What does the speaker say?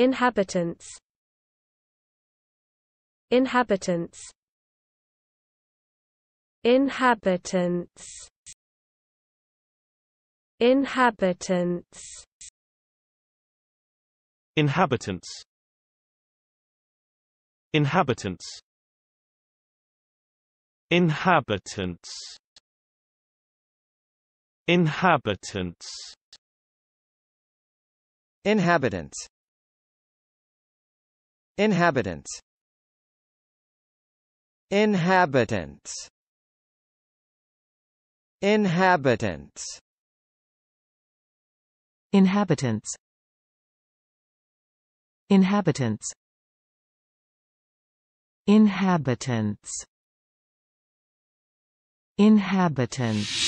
Inhabitants Inhabitants Inhabitants Inhabitants Inhabitants Inhabitants Inhabitants Inhabitants Inhabitants Inhabitants Inhabitants Inhabitants Inhabitants Inhabitants Inhabitants Inhabitants